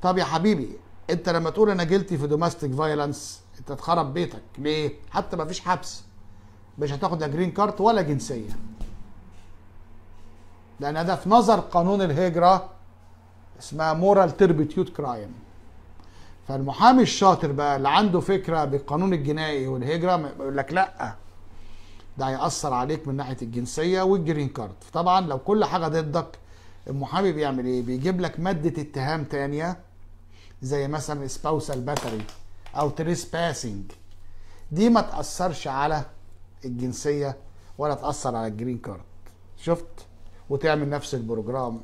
طب يا حبيبي انت لما تقول انا جلتي في دوماستيك فايلنس انت تخرب بيتك ليه؟ حتى ما فيش حبس مش هتاخد لا جرين كارت ولا جنسيه لان ده في نظر قانون الهجره اسمها مورال تربيتيود كرايم فالمحامي الشاطر بقى اللي عنده فكره بالقانون الجنائي والهجره يقول لك لا ده هيأثر عليك من ناحيه الجنسيه والجرين كارد طبعا لو كل حاجه ضدك المحامي بيعمل ايه بيجيب لك ماده اتهام تانيه زي مثلا سباوسال باتري او تريس باسنج دي ما تاثرش على الجنسيه ولا تاثر على الجرين كارد شفت وتعمل نفس البروجرام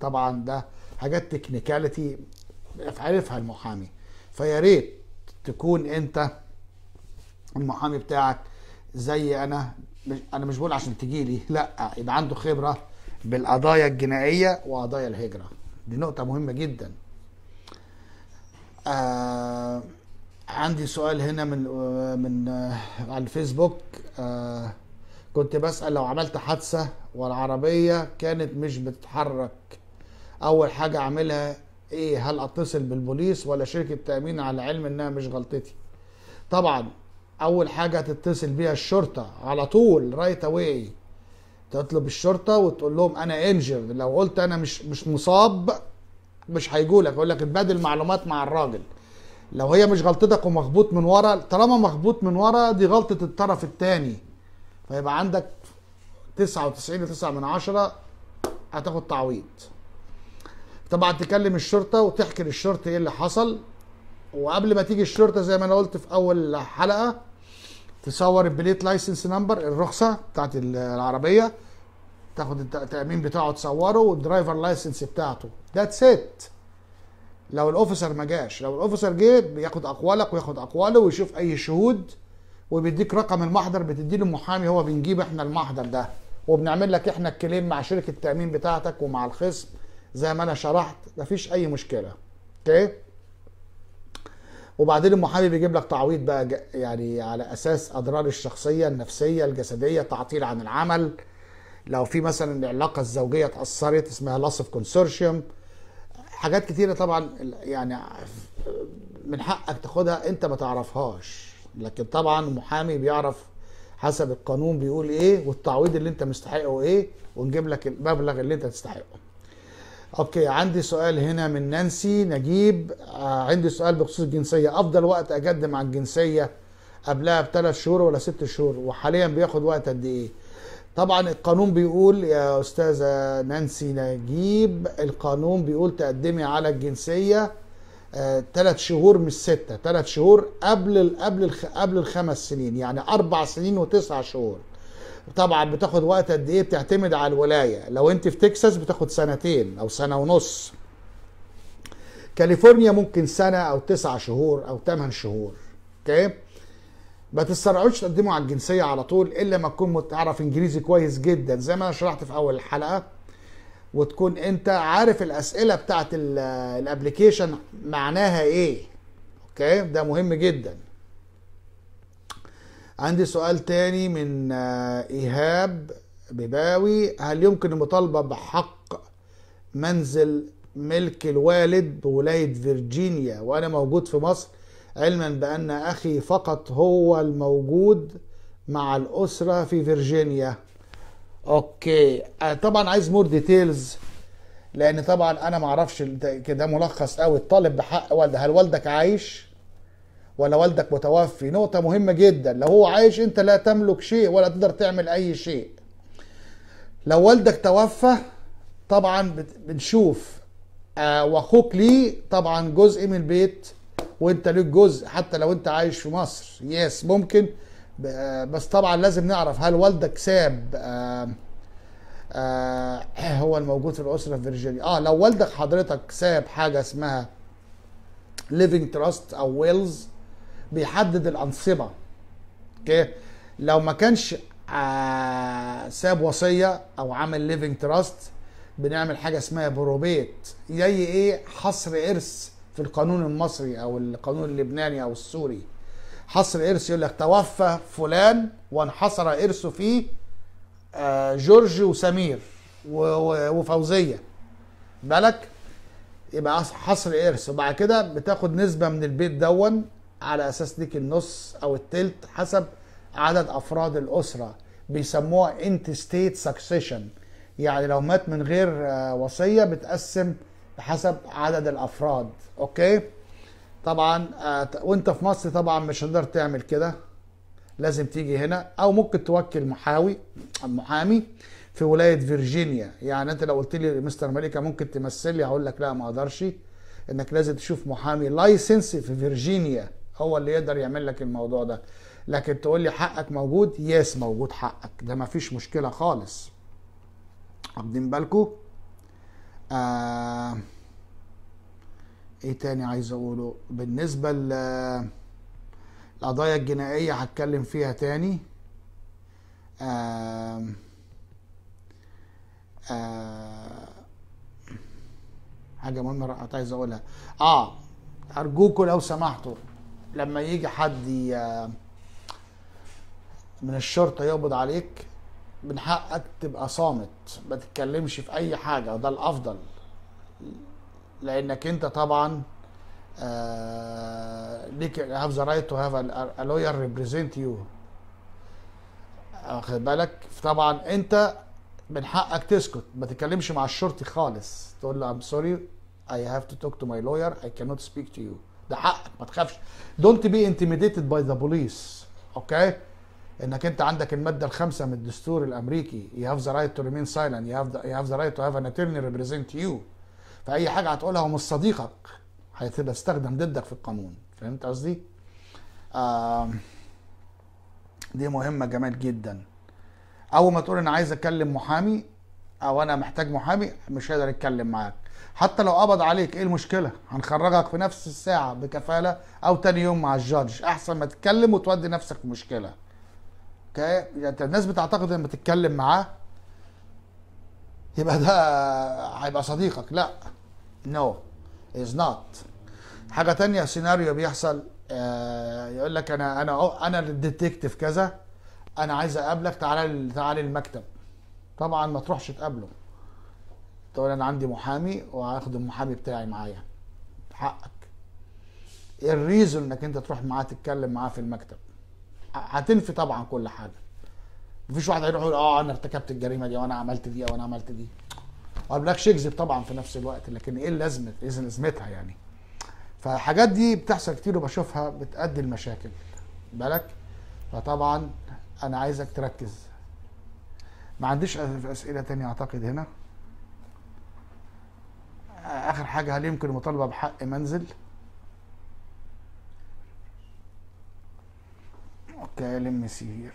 طبعا ده حاجات تكنيكاليتي عارفها المحامي فيا ريت تكون انت المحامي بتاعك زي انا انا مش بقول عشان تجي لي لا يبقى عنده خبره بالقضايا الجنائيه وقضايا الهجره دي نقطه مهمه جدا آه عندي سؤال هنا من آه من آه على الفيسبوك آه كنت بسأل لو عملت حادثة والعربية كانت مش بتتحرك أول حاجة أعملها إيه هل أتصل بالبوليس ولا شركة تأمين على علم إنها مش غلطتي طبعا أول حاجة تتصل بيها الشرطة على طول رايت أواي تطلب الشرطة وتقول لهم أنا إنجر لو قلت أنا مش مش مصاب مش هيجولك يقول لك اتبادل معلومات مع الراجل لو هي مش غلطتك ومخبوط من ورا طالما مخبوط من ورا دي غلطه الطرف الثاني فيبقى عندك 99.9 من 10 هتاخد تعويض طبعا تكلم الشرطه وتحكي للشرطه ايه اللي حصل وقبل ما تيجي الشرطه زي ما انا قلت في اول حلقه تصور البليت لايسنس نمبر الرخصه بتاعت العربيه تاخد التامين بتاعه تصوره والدرايفر لايسنس بتاعته ذاتس ات لو الاوفيسر ما جاش لو الاوفيسر جه بياخد اقوالك وياخد اقواله ويشوف اي شهود وبيديك رقم المحضر بتدي له محامي هو بنجيب احنا المحضر ده وبنعمل لك احنا الكليم مع شركه التامين بتاعتك ومع الخصم زي ما انا شرحت مفيش اي مشكله اوكي وبعدين المحامي بيجيب لك تعويض بقى يعني على اساس اضرار الشخصيه النفسيه الجسديه تعطيل عن العمل لو في مثلا العلاقه الزوجيه اتاثرت اسمها لاس اوف كونسورشيوم حاجات كتيره طبعا يعني من حقك تاخدها انت ما تعرفهاش لكن طبعا المحامي بيعرف حسب القانون بيقول ايه والتعويض اللي انت مستحقه ايه ونجيب لك المبلغ اللي انت تستحقه اوكي عندي سؤال هنا من نانسي نجيب آه عندي سؤال بخصوص الجنسيه افضل وقت اقدم على الجنسيه قبلها بثلاث شهور ولا ست شهور وحاليا بياخد وقت قد ايه طبعا القانون بيقول يا استاذه نانسي نجيب القانون بيقول تقدمي على الجنسيه ثلاث آه، شهور مش سته ثلاث شهور قبل قبل قبل الخمس سنين يعني اربع سنين وتسع شهور طبعا بتاخد وقت قد ايه بتعتمد على الولايه لو انت في تكساس بتاخد سنتين او سنه ونص كاليفورنيا ممكن سنه او تسع شهور او ثمان شهور اوكي okay. ما تسترعوش تقدموا على الجنسيه على طول الا ما تكون متعرف انجليزي كويس جدا زي ما انا شرحت في اول الحلقه وتكون انت عارف الاسئله بتاعت الابليكيشن معناها ايه اوكي ده مهم جدا عندي سؤال تاني من آه، ايهاب بباوي هل يمكن المطالبه بحق منزل ملك الوالد بولايه فيرجينيا وانا موجود في مصر علما بأن أخي فقط هو الموجود مع الأسرة في فيرجينيا أوكي آه، طبعا عايز مور ديتيلز لأن طبعا أنا معرفش كده ملخص قوي الطالب بحق والده هل والدك عايش ولا والدك متوفي نقطة مهمة جدا لو هو عايش أنت لا تملك شيء ولا تقدر تعمل أي شيء لو والدك توفى طبعا بنشوف آه، واخوك ليه طبعا جزء من البيت وانت ليك جزء حتى لو انت عايش في مصر يس ممكن آه، بس طبعا لازم نعرف هل والدك ساب آه آه هو الموجود في الاسره في فيرجينيا اه لو والدك حضرتك ساب حاجه اسمها ليفنج تراست او ويلز بيحدد الانصبه اوكي لو ما كانش آه ساب وصيه او عمل ليفنج تراست بنعمل حاجه اسمها بروبيت زي ايه حصر ارث في القانون المصري او القانون اللبناني او السوري حصر ارث يقول لك توفى فلان وانحصر ارثه فيه آه، جورج وسمير وفوزيه بالك يبقى حصر ارث وبعد كده بتاخد نسبه من البيت دون على اساس ليك النص او التلت حسب عدد افراد الاسره بيسموها انت ستيت سكسيشن يعني لو مات من غير آه، وصيه بتقسم بحسب عدد الافراد اوكي طبعا آه، وانت في مصر طبعا مش هتقدر تعمل كده لازم تيجي هنا او ممكن توكل محاوي محامي في ولايه فيرجينيا يعني انت لو قلت لي مستر ملكة ممكن تمثل لي هقول لك لا ما اقدرش انك لازم تشوف محامي لايسنس في فيرجينيا هو اللي يقدر يعمل لك الموضوع ده لكن تقول لي حقك موجود يس موجود حقك ده ما فيش مشكله خالص واخدين بالكم آه ايه تاني عايز اقوله بالنسبه للقضايا الجنائيه هتكلم فيها تاني آه آه حاجه مهمه عايز اقولها اه ارجوكم لو سمحتوا لما يجي حد من الشرطه يقبض عليك من حقك تبقى صامت ما تتكلمش في اي حاجه وده الافضل لانك انت طبعا آه، ليك هاف ذا رايت تو هاف ا لوير ريبريزنت يو واخد بالك طبعا انت من حقك تسكت ما تتكلمش مع الشرطي خالص تقول له ام سوري اي هاف تو توك تو ماي لوير اي كانوت سبيك تو يو ده حقك ما تخافش دونت بي انتميديتد باي ذا بوليس اوكي انك انت عندك الماده الخامسه من الدستور الامريكي you have the right to remain silent you have the, رايت تو هاف right to have an attorney represent you فاي حاجه هتقولها مش صديقك هيتبقى استخدم ضدك في القانون فهمت قصدي؟ آه دي مهمه جمال جدا اول ما تقول انا عايز اكلم محامي او انا محتاج محامي مش هيقدر يتكلم معاك حتى لو قبض عليك ايه المشكله هنخرجك في نفس الساعه بكفاله او تاني يوم مع الجادج احسن ما تتكلم وتودي نفسك في مشكله اوكي يعني الناس بتعتقد لما تتكلم معاه يبقى ده هيبقى صديقك لا نو از نوت حاجه تانية سيناريو بيحصل آه، يقول لك انا انا انا الديتكتيف كذا انا عايز اقابلك تعالى تعالى المكتب طبعا ما تروحش تقابله تقول انا عندي محامي وهاخد المحامي بتاعي معايا حقك الريزون انك انت تروح معاه تتكلم معاه في المكتب هتنفي طبعا كل حاجه مفيش واحد هيروح يقول اه انا ارتكبت الجريمه دي وانا عملت دي وانا عملت دي ما بلاكش يكذب طبعا في نفس الوقت لكن ايه اللازمه ايه لازمتها يعني فالحاجات دي بتحصل كتير وبشوفها بتؤدي لمشاكل بالك فطبعا انا عايزك تركز ما عنديش اسئله تانية اعتقد هنا اخر حاجه هل يمكن مطالبه بحق منزل كالم مسير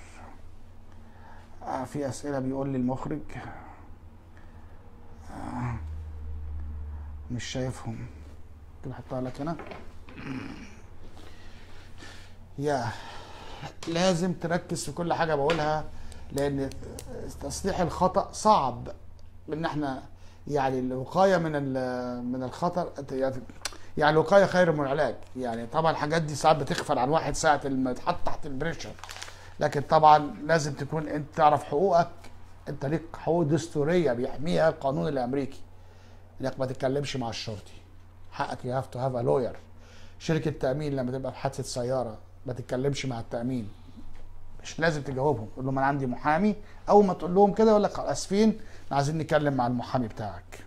آه، في اسئله بيقول لي المخرج آه، مش شايفهم ممكن احطها لك هنا يا لازم تركز في كل حاجه بقولها لان تصليح الخطا صعب ان احنا يعني الوقايه من من الخطر يعني يعني الوقايه خير من العلاج يعني طبعا الحاجات دي ساعات بتغفل عن واحد ساعه لما يتحط تحت البريشر لكن طبعا لازم تكون انت تعرف حقوقك انت ليك حقوق دستوريه بيحميها القانون الامريكي انك ما تتكلمش مع الشرطي حقك يو هاف تو هاف ا لوير شركه تامين لما تبقى في حادثه سياره ما تتكلمش مع التامين مش لازم تجاوبهم قول لهم انا عندي محامي اول ما تقول لهم كده يقول لك اسفين عايزين نتكلم مع المحامي بتاعك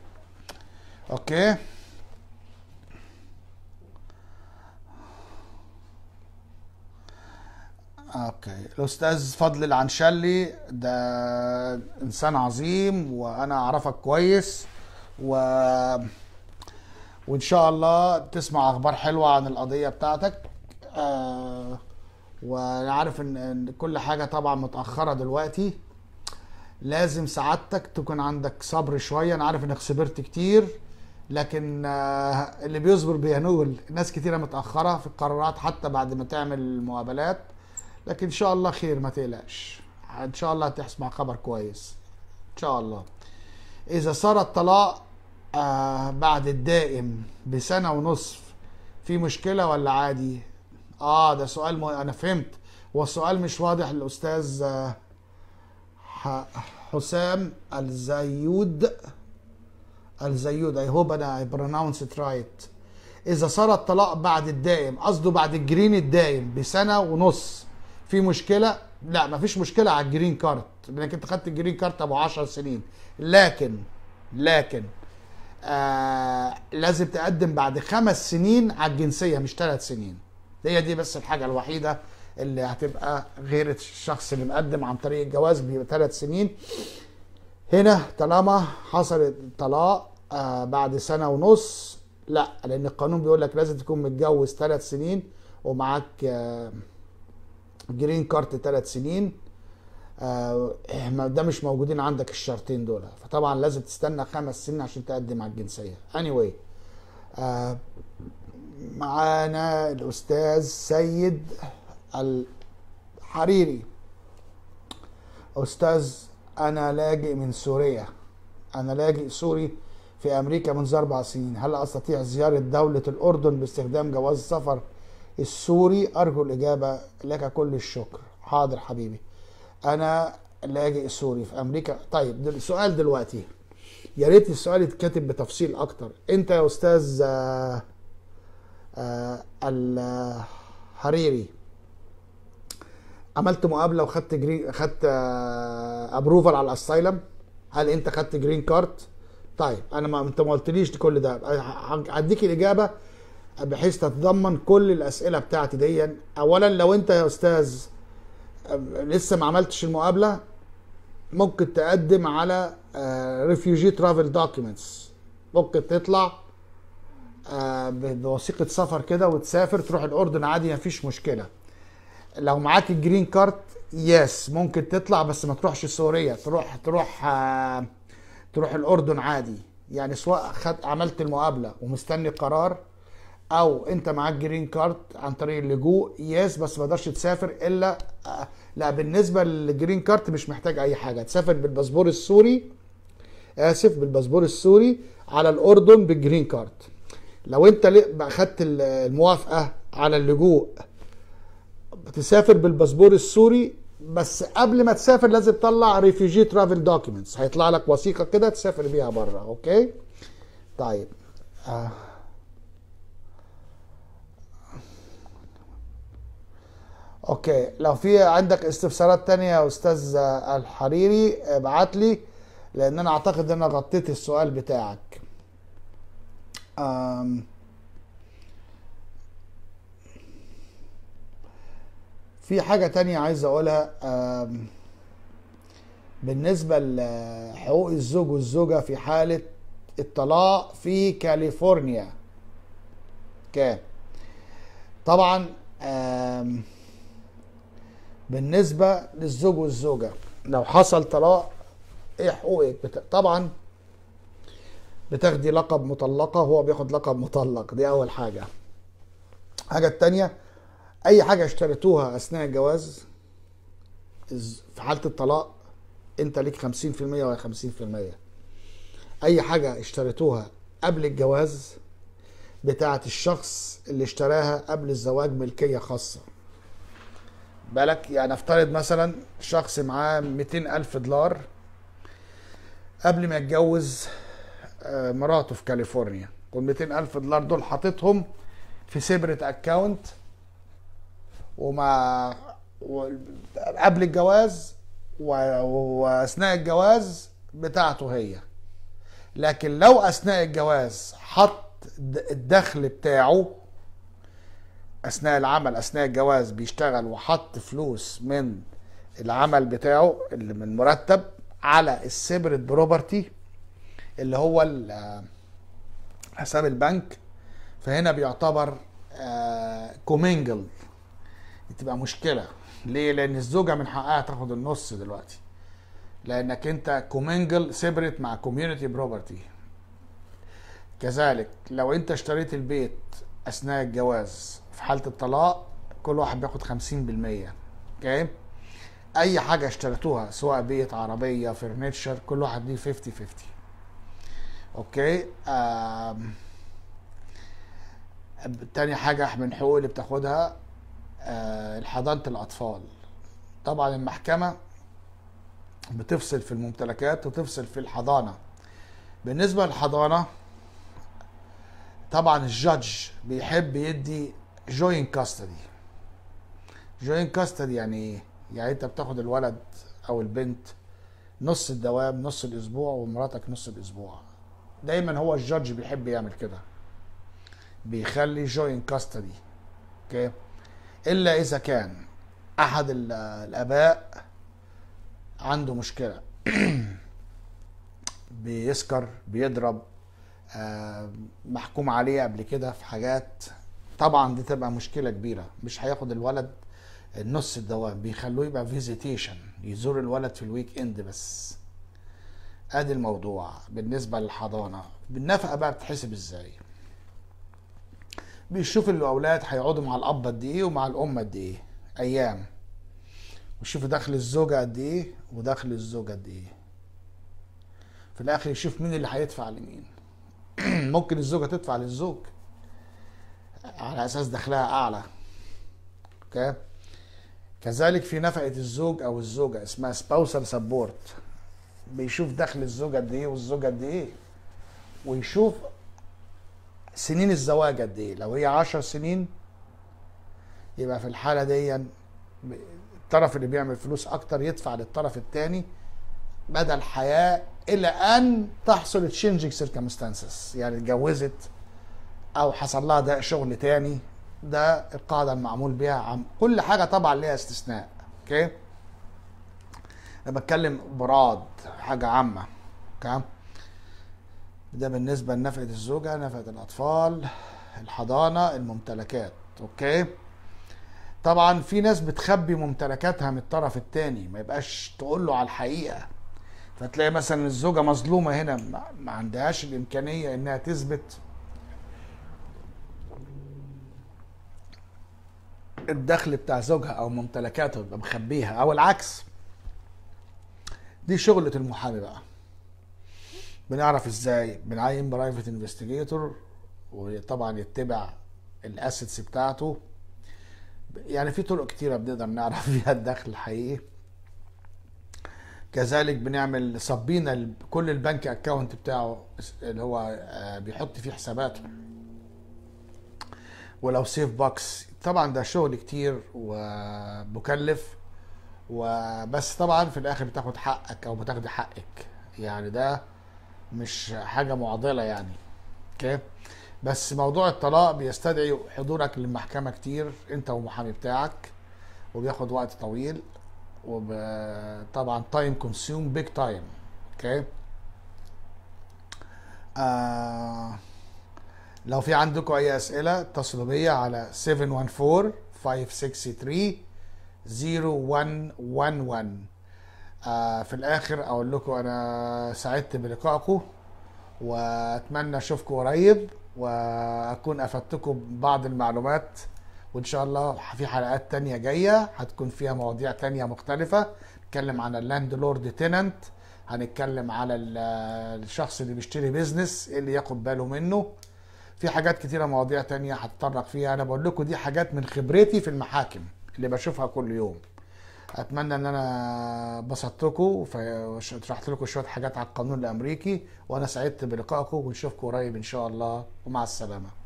اوكي اوكي الاستاذ فضل العنشلي ده انسان عظيم وانا اعرفك كويس و وان شاء الله تسمع اخبار حلوه عن القضيه بتاعتك آه وانا عارف ان, كل حاجه طبعا متاخره دلوقتي لازم سعادتك تكون عندك صبر شويه انا عارف انك صبرت كتير لكن آه، اللي بيصبر بينول ناس كتيره متاخره في القرارات حتى بعد ما تعمل مقابلات لكن ان شاء الله خير ما تقلقش ان شاء الله هتسمع خبر كويس ان شاء الله اذا صار الطلاق آه بعد الدائم بسنه ونصف في مشكله ولا عادي اه ده سؤال م... انا فهمت هو السؤال مش واضح للاستاذ آه حسام الزيود الزيود اي هوب انا اي برونونس ات رايت اذا صار الطلاق بعد الدائم قصده بعد الجرين الدائم بسنه ونص في مشكله لا مفيش مشكله على الجرين كارت لانك انت خدت الجرين كارت ابو 10 سنين لكن لكن آه لازم تقدم بعد خمس سنين على الجنسيه مش ثلاث سنين هي دي بس الحاجه الوحيده اللي هتبقى غير الشخص اللي مقدم عن طريق الجواز بيبقى ثلاث سنين هنا طالما حصلت طلاق آه بعد سنه ونص لا لان القانون بيقول لك لازم تكون متجوز ثلاث سنين ومعاك آه جرين كارت ثلاث سنين آه، ده مش موجودين عندك الشرطين دول فطبعا لازم تستنى خمس سنين عشان تقدم على الجنسيه anyway آه معانا الاستاذ سيد الحريري استاذ انا لاجئ من سوريا انا لاجئ سوري في امريكا منذ اربع سنين هل استطيع زياره دوله الاردن باستخدام جواز السفر السوري أرجو الإجابة لك كل الشكر حاضر حبيبي أنا لاجئ سوري في أمريكا طيب السؤال دلوقتي يا ريت السؤال يتكتب بتفصيل أكتر أنت يا أستاذ آه، آه، الحريري عملت مقابله وخدت جرين خدت ابروفال آه، على الاسايلم هل انت خدت جرين كارد طيب انا ما انت ما قلتليش كل ده هديك الاجابه بحيث تتضمن كل الاسئله بتاعتي ديا اولا لو انت يا استاذ لسه ما عملتش المقابله ممكن تقدم على ريفيوجي ترافل دوكيومنتس ممكن تطلع آه، بوثيقه سفر كده وتسافر تروح الاردن عادي مفيش مشكله لو معاك الجرين كارت يس ممكن تطلع بس ما تروحش سوريا تروح تروح آه، تروح الاردن عادي يعني سواء خد عملت المقابله ومستني قرار او انت معاك جرين كارد عن طريق اللجوء يس بس ما تقدرش تسافر الا لا بالنسبه للجرين كارد مش محتاج اي حاجه تسافر بالباسبور السوري اسف بالباسبور السوري على الاردن بالجرين كارد لو انت اخدت الموافقه على اللجوء بتسافر بالباسبور السوري بس قبل ما تسافر لازم تطلع ريفيجي ترافل دوكيومنتس هيطلع لك وثيقه كده تسافر بيها بره اوكي طيب آه. اوكي لو في عندك استفسارات تانية يا استاذ الحريري ابعت لي لان انا اعتقد ان انا غطيت السؤال بتاعك أم في حاجة تانية عايز اقولها بالنسبة لحقوق الزوج والزوجة في حالة الطلاق في كاليفورنيا كان طبعا بالنسبه للزوج والزوجه لو حصل طلاق ايه حقوقك بت... طبعا بتاخدي لقب مطلقه هو بياخد لقب مطلق دي اول حاجه الحاجه التانية اي حاجه اشتريتوها اثناء الجواز في حاله الطلاق انت ليك 50% ولا 50% اي حاجه اشتريتوها قبل الجواز بتاعه الشخص اللي اشتراها قبل الزواج ملكيه خاصه بالك يعني افترض مثلا شخص معاه 200000 ألف دولار قبل ما يتجوز آه، مراته في كاليفورنيا وال 200000 ألف دولار دول حاططهم في سيبريت اكاونت وما قبل الجواز واثناء الجواز بتاعته هي لكن لو اثناء الجواز حط الدخل بتاعه اثناء العمل اثناء الجواز بيشتغل وحط فلوس من العمل بتاعه اللي من مرتب على السيبريت بروبرتي اللي هو آه، حساب البنك فهنا بيعتبر كومينجل آه، تبقى مشكله ليه لان الزوجه من حقها تاخد النص دلوقتي لانك انت كومينجل سيبريت مع كوميونتي بروبرتي كذلك لو انت اشتريت البيت اثناء الجواز في حاله الطلاق كل واحد بياخد 50% اوكي اي حاجه اشتريتوها سواء بيت عربيه فرنتشر كل واحد ليه 50 50 اوكي آم. تاني حاجه من حقوق اللي بتاخدها آه، حضانه الاطفال طبعا المحكمه بتفصل في الممتلكات وتفصل في الحضانه بالنسبه للحضانه طبعا الجدج بيحب يدي جوين كاستدي جوين كاستدي يعني ايه يعني انت بتاخد الولد او البنت نص الدوام نص الاسبوع ومراتك نص الاسبوع دايما هو الجادج بيحب يعمل كده بيخلي جوين كاستدي اوكي الا اذا كان احد الاباء عنده مشكله بيسكر بيضرب آه، محكوم عليه قبل كده في حاجات طبعا دي تبقى مشكله كبيره مش هياخد الولد النص الدواء بيخلوه يبقى فيزيتيشن يزور الولد في الويك اند بس ادي الموضوع بالنسبه للحضانه بالنفقه بقى بتحسب ازاي بيشوف الاولاد هيقعدوا مع الاب قد ايه ومع الام قد ايه ايام ويشوف دخل الزوجه قد ايه ودخل الزوجه قد ايه في الاخر يشوف مين اللي هيدفع لمين ممكن الزوجه تدفع للزوج على اساس دخلها اعلى اوكي كذلك في نفقه الزوج او الزوجه اسمها سباوسال سبورت بيشوف دخل الزوجه قد ايه والزوجه قد ايه ويشوف سنين الزواج قد ايه لو هي 10 سنين يبقى في الحاله دي الطرف اللي بيعمل فلوس اكتر يدفع للطرف الثاني مدى الحياه الى ان تحصل تشينجينج سيركمستانسز يعني اتجوزت او حصل لها ده شغل تاني ده القاعده المعمول بها عم كل حاجه طبعا ليها استثناء اوكي انا بتكلم براد حاجه عامه اوكي ده بالنسبه لنفقه الزوجه نفقه الاطفال الحضانه الممتلكات اوكي طبعا في ناس بتخبي ممتلكاتها من الطرف الثاني ما يبقاش تقول له على الحقيقه فتلاقي مثلا الزوجه مظلومه هنا ما عندهاش الامكانيه انها تثبت الدخل بتاع زوجها او ممتلكاته يبقى مخبيها او العكس دي شغلة المحامي بقى بنعرف ازاي بنعين برايفت انفستيجيتور وطبعا يتبع الاسيتس بتاعته يعني في طرق كتيرة بنقدر نعرف فيها الدخل الحقيقي كذلك بنعمل صبينا كل البنك اكونت بتاعه اللي هو آه، بيحط فيه حساباته ولو سيف بوكس طبعا ده شغل كتير ومكلف وبس طبعا في الاخر بتاخد حقك او بتاخد حقك يعني ده مش حاجه معضله يعني اوكي بس موضوع الطلاق بيستدعي حضورك للمحكمه كتير انت والمحامي بتاعك وبياخد وقت طويل وطبعا تايم كونسيوم بيج تايم اوكي آه لو في عندكم اي اسئله اتصلوا بيا على 714 563 0111 آه في الاخر اقول لكم انا سعدت بلقائكم واتمنى اشوفكم قريب واكون افدتكم بعض المعلومات وان شاء الله في حلقات تانية جاية هتكون فيها مواضيع تانية مختلفة نتكلم عن اللاند لورد تيننت هنتكلم على الشخص اللي بيشتري بيزنس إيه اللي ياخد باله منه في حاجات كتيره مواضيع تانية هتطرق فيها انا بقول لكم دي حاجات من خبرتي في المحاكم اللي بشوفها كل يوم اتمنى ان انا بسطتكم وشرحت لكم شويه حاجات على القانون الامريكي وانا سعدت بلقائكم ونشوفكم قريب ان شاء الله ومع السلامه